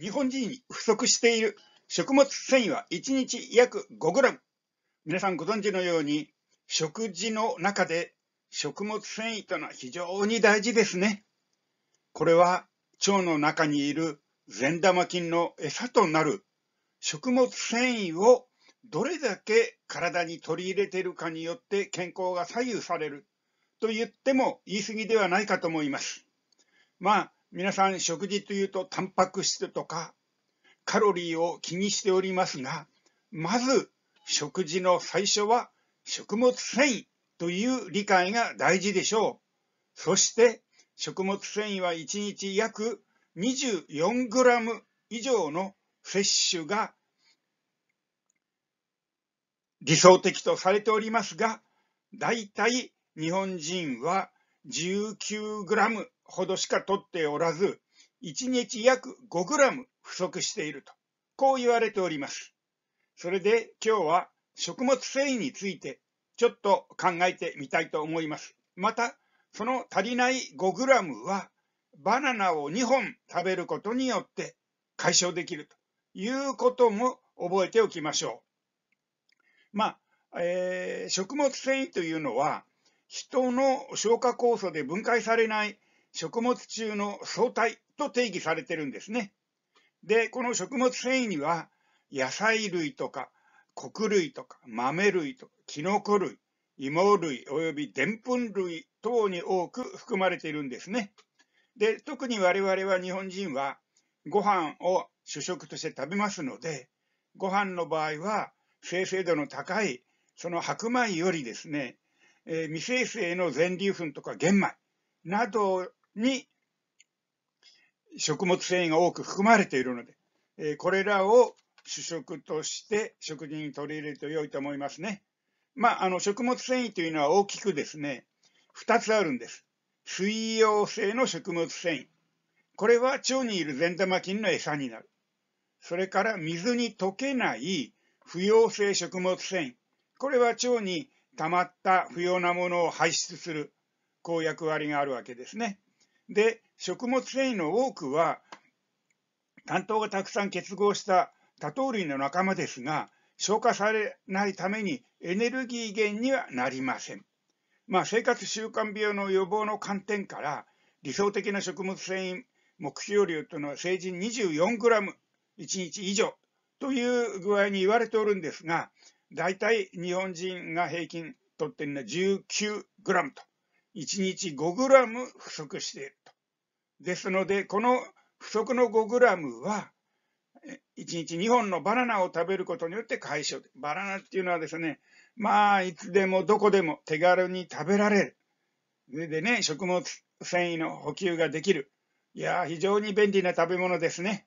日本人に不足している食物繊維は1日約 5g。皆さんご存知のように、食事の中で食物繊維というのは非常に大事ですね。これは腸の中にいる善玉菌の餌となる食物繊維をどれだけ体に取り入れているかによって健康が左右されると言っても言い過ぎではないかと思います。まあ、皆さん食事というとタンパク質とかカロリーを気にしておりますがまず食事の最初は食物繊維という理解が大事でしょうそして食物繊維は1日約 24g 以上の摂取が理想的とされておりますがだいたい日本人は 19g ほどしか取っておらず、1日約5グラム不足していると、こう言われております。それで今日は食物繊維についてちょっと考えてみたいと思います。また、その足りない5グラムは、バナナを2本食べることによって解消できるということも覚えておきましょう。まあ、えー、食物繊維というのは、人の消化酵素で分解されない食物中の総体と定義されてるんですね。で、この食物繊維には、野菜類とか、穀類とか、豆類とか、キノコ類、芋類、及びでんぷん類等に多く含まれているんですね。で、特に我々は日本人は、ご飯を主食として食べますので、ご飯の場合は、生成度の高い、その白米よりですね、えー、未生成の全粒粉とか玄米などに食物繊維が多く含まれているので、えこれらを主食として食事に取り入れると良いと思いますね。まあ、あの食物繊維というのは大きくですね、2つあるんです。水溶性の食物繊維。これは腸にいる善玉菌の餌になる。それから水に溶けない不溶性食物繊維。これは腸に溜まった不要なものを排出する、こう役割があるわけですね。で、食物繊維の多くは、担当がたくさん結合した多糖類の仲間ですが、消化されないためにエネルギー源にはなりません。まあ、生活習慣病の予防の観点から、理想的な食物繊維目標量というのは成人 24g1 日以上という具合に言われておるんですが、大体日本人が平均取ってるのは 19g と、1日 5g 不足している。ですので、この不足の5グラムは、1日2本のバナナを食べることによって解消。バナナっていうのはですね、まあ、いつでもどこでも手軽に食べられる。それでね、食物繊維の補給ができる。いや非常に便利な食べ物ですね。